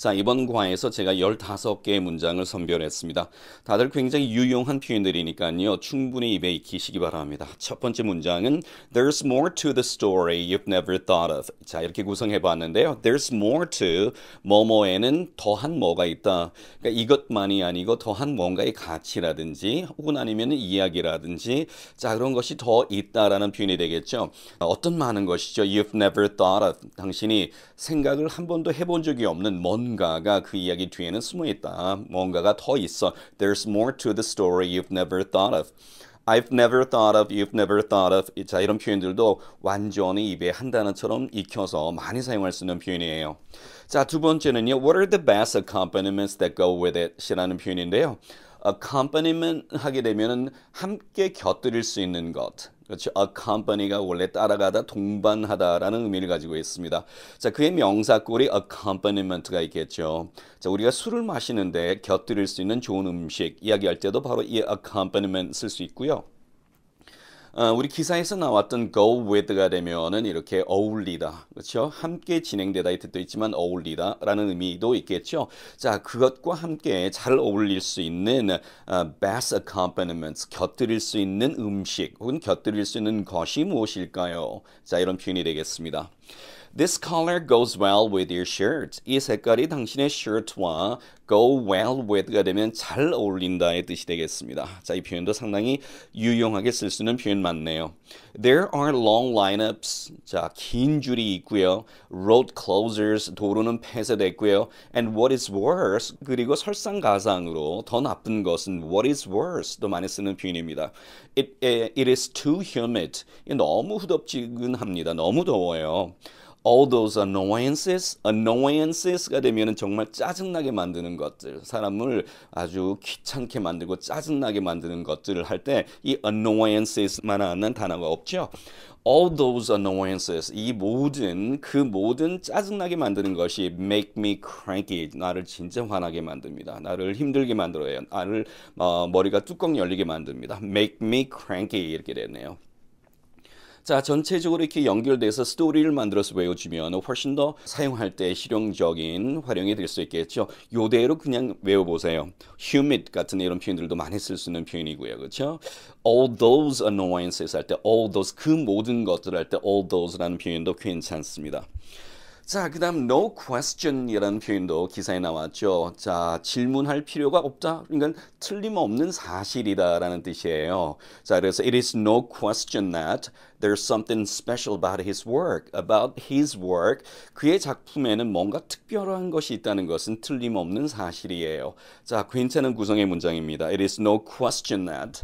자, 이번 과에서 제가 15개의 문장을 선별했습니다. 다들 굉장히 유용한 표현들이니까요. 익히 입에 익히시기 바랍니다. 첫 번째 문장은 There's more to the story you've never thought of. 자, 이렇게 구성해 봤는데요. There's more to 뭐뭐에는 더한 뭐가 있다. 그러니까 이것만이 아니고 더한 뭔가의 가치라든지 혹은 아니면 이야기라든지 자, 그런 것이 더 있다라는 표현이 되겠죠. 어떤 많은 것이죠. You've never thought of. 당신이 생각을 한 번도 해본 적이 없는 먼 뭔가가 그 이야기 뒤에는 숨어 있다. 뭔가가 더 있어. There's more to the story you've never thought of. I've never thought of, you've never thought of. 자, 이런 표현들도 완전히 입에 한 단어처럼 익혀서 많이 사용할 수 있는 표현이에요. 자, 두 번째는요. What are the best accompaniments that go with it? 이라는 표현인데요. accompaniment 하게 되면은 함께 곁들일 수 있는 것. 그렇죠. accompany가 원래 따라가다 동반하다라는 의미를 가지고 있습니다. 자, 그의 명사골이 accompaniment,가 있겠죠. 자, 우리가 술을 마시는데 곁들일 수 있는 좋은 음식 이야기할 때도 바로 이 accompaniment 쓸 수 있고요. 어, 우리 기사에서 나왔던 go with가 되면은 이렇게 어울리다. 그렇죠? 함께 진행되다의 뜻도 있지만 어울리다라는 의미도 있겠죠. 자, 그것과 함께 잘 어울릴 수 있는 uh, best accompaniments, 곁들일 수 있는 음식 혹은 곁들일 수 있는 것이 무엇일까요? 자, 이런 표현이 되겠습니다. This color goes well with your shirt. 이 색깔이 당신의 shirt와 go well with가 되면 잘 어울린다의 뜻이 되겠습니다. 자, 이 표현도 상당히 유용하게 쓸 수 있는 표현 맞네요. There are long lineups. 자, 긴 줄이 있고요. Road closers, 도로는 폐쇄됐고요. And what is worse, 그리고 설상가상으로 더 나쁜 것은 what is worse도 많이 쓰는 표현입니다. It, it is too humid. 너무 후덥지근합니다. 너무 더워요. all those annoyances, annoyances가 되면 정말 짜증나게 만드는 것들, 사람을 아주 귀찮게 만들고 짜증나게 만드는 것들을 할 때 이 annoyances만 하는 단어가 없죠. all those annoyances 이 모든 그 모든 짜증나게 만드는 것이 make me cranky 나를 진짜 화나게 만듭니다. 나를 힘들게 만들어요. 나를 어, 머리가 뚜껑 열리게 만듭니다. make me cranky 이렇게 되네요. 자 전체적으로 이렇게 연결돼서 스토리를 만들어서 외워주면 훨씬 더 사용할 때 실용적인 활용이 될 수 있겠죠. 요대로 그냥 외워보세요. humid 같은 이런 표현들도 많이 쓸 수 있는 표현이고요. 그렇죠? all those annoyances 할때 all those 그 모든 것들 할때 all those라는 표현도 괜찮습니다. 자, 그 다음 no question이라는 표현도 기사에 나왔죠. 자, 질문할 필요가 없다. 그러니까 틀림없는 사실이다라는 뜻이에요. 자, 그래서 it is no question that there's something special about his work, about his work. 그의 작품에는 뭔가 특별한 것이 있다는 것은 틀림없는 사실이에요. 자, 괜찮은 구성의 문장입니다. It is no question that.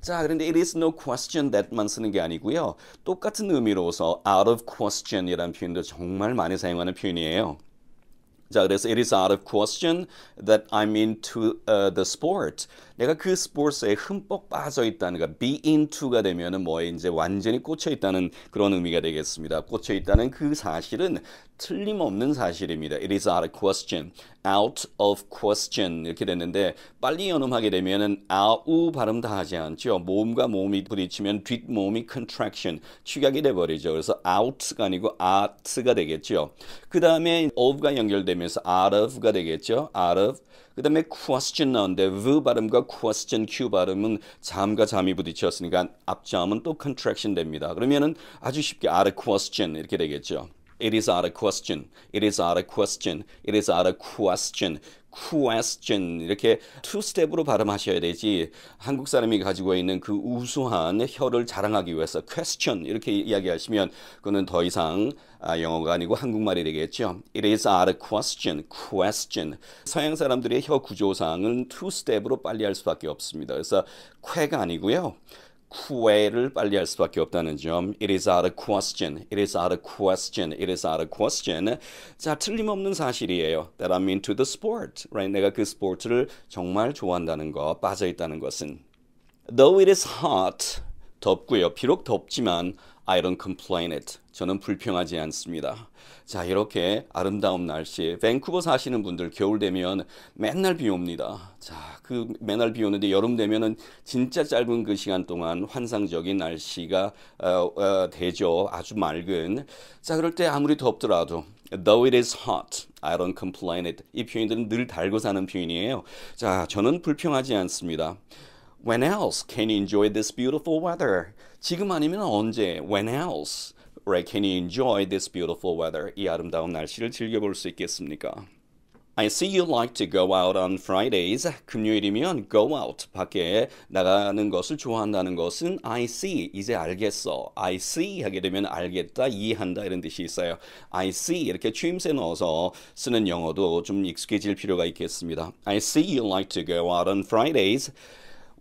자, 그런데 it is no question that만 쓰는 게 아니고요. 똑같은 의미로서 out of question이라는 표현도 정말 많이 사용하는 표현이에요. 자, 그래서 it is out of question that I'm into uh, the sport. 내가 그 스포츠에 흠뻑 빠져 있다는 거. be into가 되면은 뭐에 이제 완전히 꽂혀 있다는 그런 의미가 되겠습니다. 꽂혀 있다는 그 사실은 틀림없는 사실입니다. it is out of question. out of question 이렇게 됐는데 빨리 연음하게 되면은 아우 발음 다 하지 않죠. 몸과 몸이 부딪히면 뒷몸이 contraction 축약이 돼 버리죠. 그래서 out가 아니고 art가 되겠죠. 그다음에 of가 연결되면 되면서 out of가 되겠죠. out of. 그 다음에 question 나오는데 v 발음과 question q 발음은 잠과 잠이 부딪혔으니까 앞잠은 또 contraction 됩니다. 그러면은 아주 쉽게 out of question 이렇게 되겠죠. It is out of question. It is out of question. It is out of question. question 이렇게 투 스텝으로 발음하셔야 되지 한국 사람이 가지고 있는 그 우수한 혀를 자랑하기 위해서 question 이렇게 이야기하시면 그거는 더 이상 아, 영어가 아니고 한국말이 되겠죠. It is o question, question. 서양 사람들의 혀 구조상은 투 스텝으로 빨리 할 수밖에 없습니다. 그래서 쾌가 아니고요. 후회를 빨리 할 수밖에 없다는 점. It is out of question. It is out of question. It is out of question. 자, 틀림없는 사실이에요. That I'm into the sport. Right? 내가 그 스포츠를 정말 좋아한다는 거, 빠져 있다는 것은. Though it is hot, 덥고요. 비록 덥지만 I don't complain it. 저는 불평하지 않습니다. 자, 이렇게 아름다운 날씨 밴쿠버 사시는 분들 겨울 되면 맨날 비 옵니다. 자, 그 맨날 비 오는데 여름 되면은 진짜 짧은 그 시간 동안 환상적인 날씨가 어, 어, 되죠. 아주 맑은. 자, 그럴 때 아무리 덥더라도 Though it is hot, I don't complain it. 이 표현들은 늘 달고 사는 표현이에요. 자, 저는 불평하지 않습니다. When else can you enjoy this beautiful weather? 지금 아니면 언제? When else? Right, can you enjoy this beautiful weather? 이 아름다운 날씨를 즐겨볼 수 있겠습니까? I see you like to go out on Fridays. 금요일이면 go out 밖에 나가는 것을 좋아한다는 것은 I see 이제 알겠어. I see 하게 되면 알겠다, 이해한다 이런 뜻이 있어요. I see 이렇게 취임새 넣어서 쓰는 영어도 좀 익숙해질 필요가 있겠습니다. I see you like to go out on Fridays.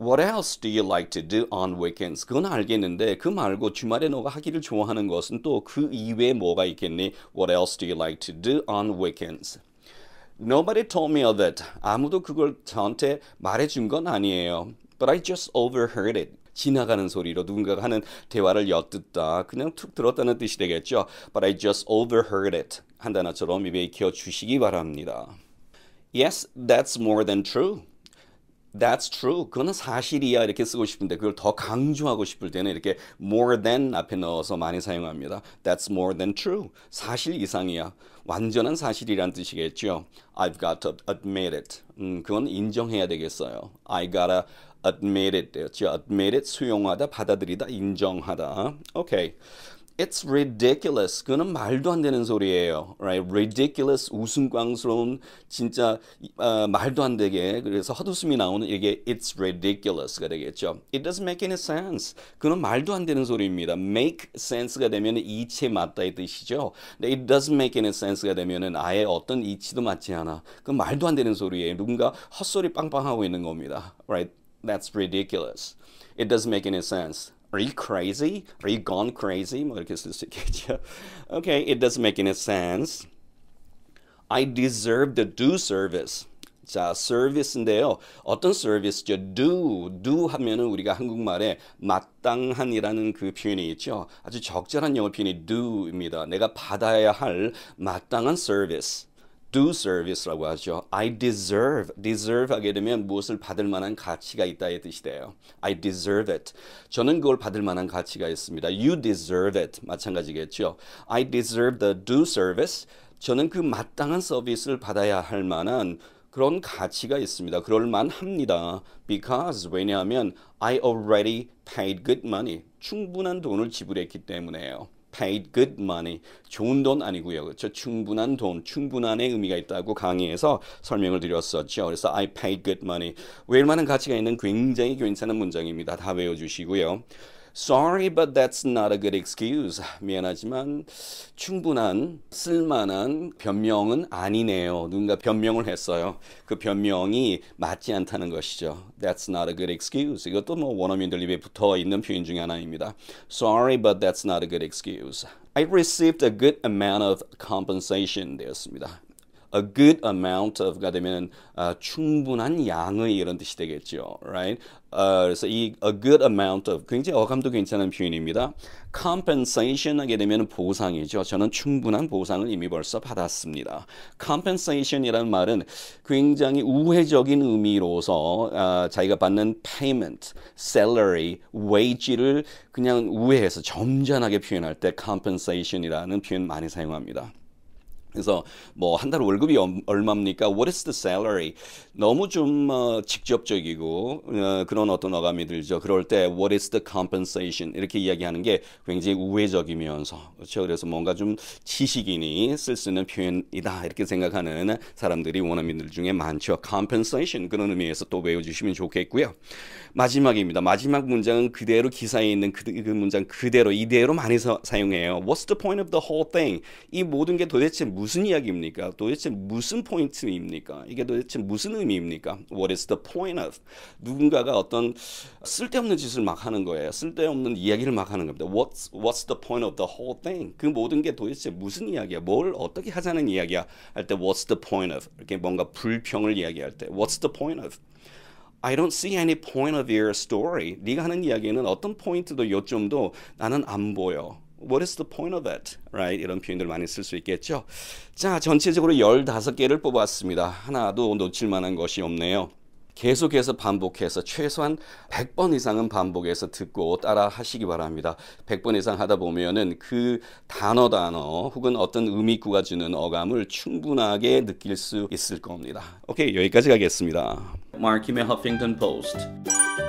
What else do you like to do on weekends? 그건 알겠는데 그 말고 주말에 너가 하기를 좋아하는 것은 또 그 이외에 뭐가 있겠니? What else do you like to do on weekends? Nobody told me that. 아무도 그걸 저한테 말해준 건 아니에요. But I just overheard it. 지나가는 소리로 누군가가 하는 대화를 엿듣다. 그냥 툭 들었다는 뜻이 되겠죠. But I just overheard it. 한 단어처럼 입에 익혀 주시기 바랍니다. Yes, that's more than true. That's true. 그거는 사실이야 이렇게 쓰고 싶은데 그걸 더 강조하고 싶을 때는 이렇게 more than 앞에 넣어서 많이 사용합니다. That's more than true. 사실 이상이야. 완전한 사실이란 뜻이겠죠. I've got to admit it. 음, 그건 인정해야 되겠어요. I gotta admit it. 그렇죠? admit it 수용하다, 받아들이다, 인정하다. Okay. It's ridiculous. 그는 말도 안 되는 소리예요. Right? Ridiculous, 우스꽝스러운 진짜 어, 말도 안 되게 그래서 헛웃음이 나오는 이게 it's ridiculous가 되겠죠. It doesn't make any sense. 그건 말도 안 되는 소리입니다. make sense가 되면 이치에 맞다 이 뜻이죠. it doesn't make any sense가 되면 아예 어떤 이치도 맞지 않아. 그 말도 안 되는 소리예요. 누군가 헛소리 빵빵하고 있는 겁니다. Right? That's ridiculous. It doesn't make any sense. Are you crazy? Are you gone crazy? 뭐 이렇게 쓸수 있겠죠. Okay, it doesn't make any sense. I deserve the do service. 자, service인데요. 어떤 service죠? do, do 하면은 우리가 한국말에 마땅한이라는 그 표현이 있죠. 아주 적절한 영어 표현이 do입니다. 내가 받아야 할 마땅한 service. due service라고 하죠. I deserve, deserve 하게 되면 무엇을 받을 만한 가치가 있다의 뜻이 돼요. I deserve it. 저는 그걸 받을 만한 가치가 있습니다. You deserve it. 마찬가지겠죠. I deserve the due service. 저는 그 마땅한 서비스를 받아야 할 만한 그런 가치가 있습니다. 그럴 만합니다. Because 왜냐하면 I already paid good money. 충분한 돈을 지불했기 때문에요. paid good money. 좋은 돈 아니고요. 그렇죠? 충분한 돈, 충분한의 의미가 있다고 강의에서 설명을 드렸었죠. 그래서 I paid good money. 외 만한 가치가 있는 굉장히 괜찮은 문장입니다. 다 외워 주시고요. Sorry, but that's not a good excuse. 미안하지만 충분한 쓸만한 변명은 아니네요. 누군가 변명을 했어요. 그 변명이 맞지 않다는 것이죠. That's not a good excuse. 이것도 뭐 원어민들 입에 붙어 있는 표현 중 하나입니다. Sorry, but that's not a good excuse. I received a good amount of compensation 되었습니다. a good amount of가 되면은 아, 충분한 양의 이런 뜻이 되겠죠. right? 아, 그래서 이 a good amount of 굉장히 어감도 괜찮은 표현입니다. compensation 하게 되면 보상이죠. 저는 충분한 보상을 이미 벌써 받았습니다. compensation이라는 말은 굉장히 우회적인 의미로서 아, 자기가 받는 payment, salary, wage를 그냥 우회해서 점잖하게 표현할 때 compensation이라는 표현 많이 사용합니다. 그래서 뭐 한 달 월급이 얼마입니까? What is the salary? 너무 좀 어, 직접적이고 어, 그런 어떤 어감이 들죠. 그럴 때 What is the compensation? 이렇게 이야기하는 게 굉장히 우회적이면서 그렇죠. 그래서 뭔가 좀 지식인이 쓸 수 있는 표현이다 이렇게 생각하는 사람들이 원어민들 중에 많죠. compensation 그런 의미에서 또 외워주시면 좋겠고요. 마지막입니다. 마지막 문장은 그대로 기사에 있는 그, 그 문장 그대로 이대로 많이 사, 용해요 What's the point of the whole thing? 이 모든 게 도대체 무슨 무슨 이야기입니까? 도대체 무슨 포인트입니까? 이게 도대체 무슨 의미입니까? What is the point of? 누군가가 어떤 쓸데없는 짓을 막 하는 거예요. 쓸데없는 이야기를 막 하는 겁니다. What's, what's the point of the whole thing? 그 모든 게 도대체 무슨 이야기야? 뭘 어떻게 하자는 이야기야? 할 때 what's the point of? 이렇게 뭔가 불평을 이야기할 때 what's the point of? I don't see any point of your story. 네가 하는 이야기는 어떤 포인트도 요점도 나는 안 보여. What is the point of that? Right? 이런 표현들 많이 쓸 수 있겠죠. 자, 전체적으로 15개를 뽑았습니다. 하나도 놓칠 만한 것이 없네요. 계속해서 반복해서 최소한 100번 이상은 반복해서 듣고 따라 하시기 바랍니다. 100번 이상 하다 보면은 그 단어 단어 혹은 어떤 의미구가 주는 어감을 충분하게 느낄 수 있을 겁니다. 오케이, 여기까지 가겠습니다. Mark 김의 허핑턴 포스트.